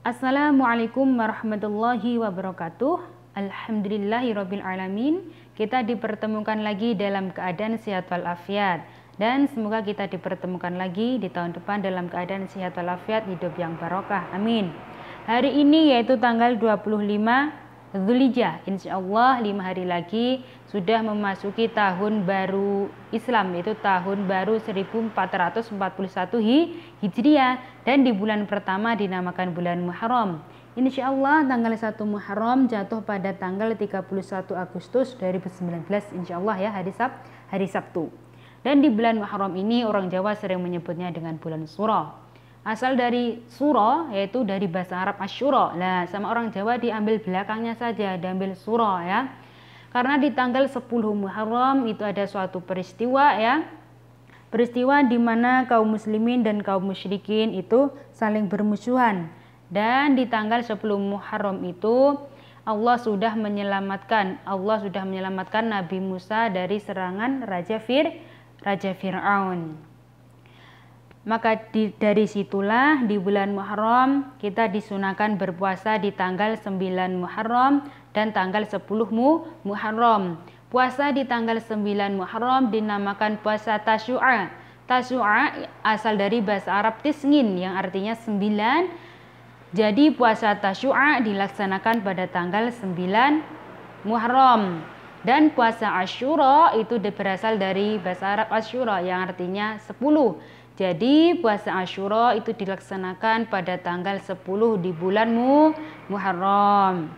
Assalamualaikum warahmatullahi wabarakatuh. Alhamdulillahirrabbilalamin. Kita dipertemukan lagi dalam keadaan sehat walafiat. Dan semoga kita dipertemukan lagi di tahun depan dalam keadaan sehat walafiat, hidup yang barokah. Amin. Hari ini yaitu tanggal 25 Zulhijjah. Insya Allah lima hari lagi sudah memasuki tahun baru Islam yaitu tahun baru 1441 Hijriah dan di bulan pertama dinamakan bulan Muharram. Insya Allah tanggal 1 Muharram jatuh pada tanggal 31 Agustus 2019 Insya Allah ya hari, Sab, hari Sabtu. Dan di bulan Muharram ini orang Jawa sering menyebutnya dengan bulan Surah asal dari suro yaitu dari bahasa Arab asyuro Nah sama orang Jawa diambil belakangnya saja diambil suro ya karena di tanggal 10 Muharram itu ada suatu peristiwa ya peristiwa di mana kaum muslimin dan kaum musyrikin itu saling bermusuhan dan di tanggal 10 Muharram itu Allah sudah menyelamatkan Allah sudah menyelamatkan Nabi Musa dari serangan Raja Fir Raja Fir'aun. Maka di, dari situlah di bulan Muharram kita disunahkan berpuasa di tanggal 9 Muharram dan tanggal 10 Mu Muharram. Puasa di tanggal 9 Muharram dinamakan puasa Tasyu'a. Tasyu'a asal dari bahasa Arab Tisngin yang artinya 9. Jadi puasa Tasyu'a dilaksanakan pada tanggal 9 Muharram. Dan puasa Ashura itu berasal dari bahasa Arab Ashura yang artinya 10. Jadi puasa Ashura itu dilaksanakan pada tanggal 10 di Mu Muharram.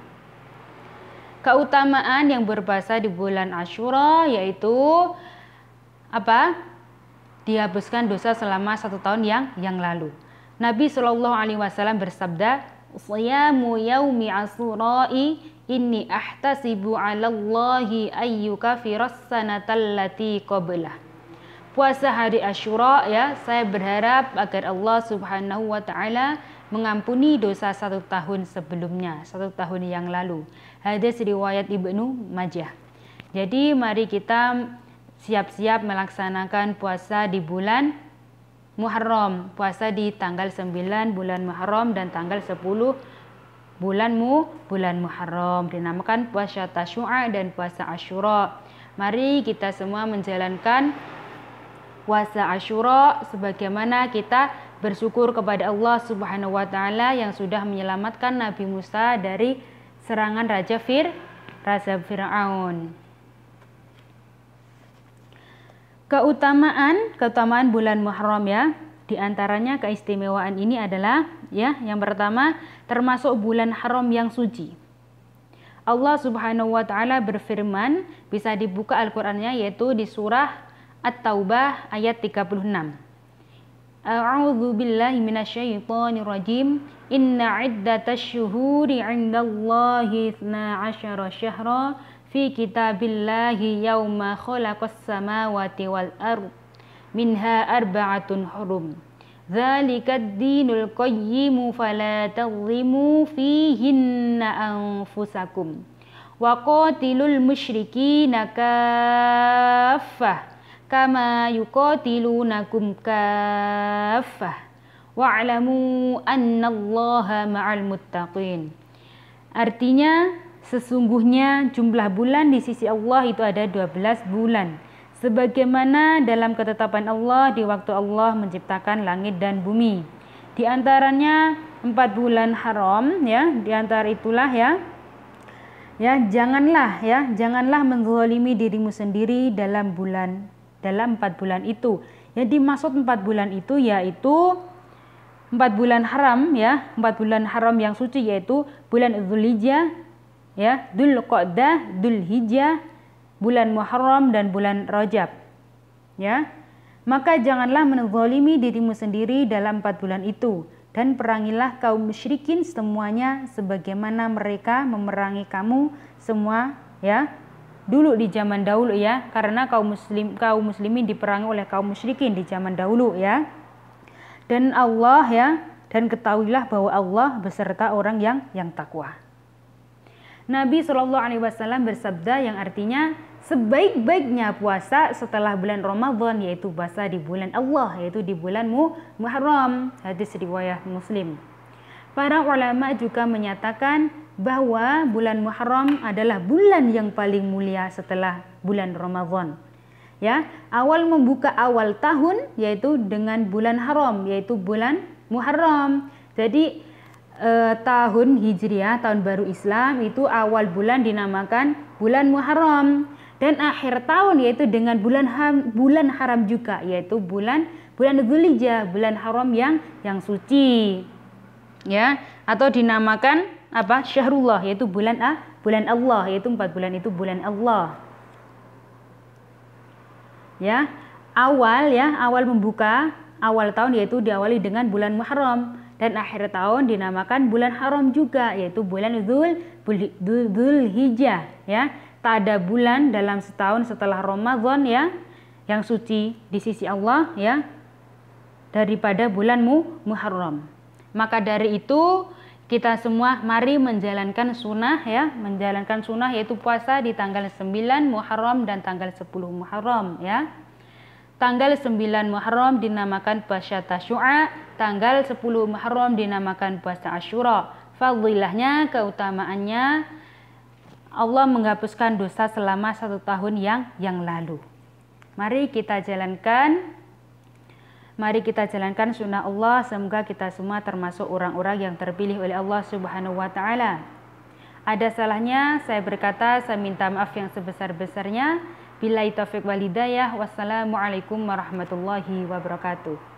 Keutamaan yang berbahasa di bulan Ashura yaitu apa? Dihapuskan dosa selama satu tahun yang yang lalu. Nabi Shallallahu Alaihi Wasallam bersabda, "Siyamu yaumi Inni ahtasibu alallahi ayyuka firas sanatallati qablah. Puasa hari Ashura ya, saya berharap agar Allah Subhanahu wa taala mengampuni dosa satu tahun sebelumnya, satu tahun yang lalu. Hadis riwayat Ibnu Majah. Jadi mari kita siap-siap melaksanakan puasa di bulan Muharram, puasa di tanggal 9 bulan Muharram dan tanggal 10 bulanmu bulan Muharram dinamakan puasa Tasyu'a dan puasa Asyura. Mari kita semua menjalankan puasa Asyura sebagaimana kita bersyukur kepada Allah Subhanahu wa taala yang sudah menyelamatkan Nabi Musa dari serangan Raja Fir, Raja Firaun. Keutamaan keutamaan bulan Muharram ya. Di antaranya keistimewaan ini adalah ya yang pertama termasuk bulan haram yang suci. Allah Subhanahu wa taala berfirman, bisa dibuka Al-Qur'annya yaitu di surah At-Taubah ayat 36. A'udzu billahi minasyaitonir rajim. Inna iddatasyuhuri 'indallahi 12 syahra fi kitabillahi yauma khalaqas samawati wal ardh minha arba'atun hurum dzalika dinul qayyim fala tadhlimu fihinna anfusakum wa qatilul musyrikina kaffah kama yuqatilunakum kaffah wa'lamu annallaha ma'al muttaqin artinya sesungguhnya jumlah bulan di sisi Allah itu ada 12 bulan sebagaimana dalam ketetapan Allah di waktu Allah menciptakan langit dan bumi. Di antaranya empat bulan haram ya, di antara itulah ya. Ya, janganlah ya, janganlah menzalimi dirimu sendiri dalam bulan dalam empat bulan itu. Jadi ya, maksud empat bulan itu yaitu empat bulan haram ya, empat bulan haram yang suci yaitu bulan Dzulhijjah, ya, Dzulqa'dah, Dzulhijjah, bulan Muharram dan bulan Rajab. Ya. Maka janganlah menzalimi dirimu sendiri dalam empat bulan itu dan perangilah kaum musyrikin semuanya sebagaimana mereka memerangi kamu semua ya dulu di zaman dahulu ya karena kaum muslim kaum muslimin diperangi oleh kaum musyrikin di zaman dahulu ya dan Allah ya dan ketahuilah bahwa Allah beserta orang yang yang takwa Nabi Shallallahu Alaihi Wasallam bersabda yang artinya sebaik-baiknya puasa setelah bulan Ramadan yaitu puasa di bulan Allah yaitu di bulan Muharram hadis riwayat Muslim. Para ulama juga menyatakan bahwa bulan Muharram adalah bulan yang paling mulia setelah bulan Ramadan. Ya, awal membuka awal tahun yaitu dengan bulan haram yaitu bulan Muharram. Jadi eh, tahun Hijriah, tahun baru Islam itu awal bulan dinamakan bulan Muharram dan akhir tahun yaitu dengan bulan ham, bulan haram juga yaitu bulan bulan Dzulhijjah, bulan haram yang yang suci. Ya, atau dinamakan apa? Syahrullah yaitu bulan ah, bulan Allah yaitu empat bulan itu bulan Allah. Ya, awal ya, awal membuka awal tahun yaitu diawali dengan bulan Muharram dan akhir tahun dinamakan bulan haram juga yaitu bulan Dzul Dzulhijjah ya tak ada bulan dalam setahun setelah Ramadan ya yang suci di sisi Allah ya daripada bulan Muharram. Maka dari itu kita semua mari menjalankan sunnah ya, menjalankan sunnah yaitu puasa di tanggal 9 Muharram dan tanggal 10 Muharram ya. Tanggal 9 Muharram dinamakan puasa Tasyu'a, tanggal 10 Muharram dinamakan puasa Asyura. Fadilahnya, keutamaannya, Allah menghapuskan dosa selama satu tahun yang yang lalu. Mari kita jalankan Mari kita jalankan sunnah Allah semoga kita semua termasuk orang-orang yang terpilih oleh Allah Subhanahu wa taala. Ada salahnya saya berkata saya minta maaf yang sebesar-besarnya. Bila taufik walidayah wassalamualaikum warahmatullahi wabarakatuh.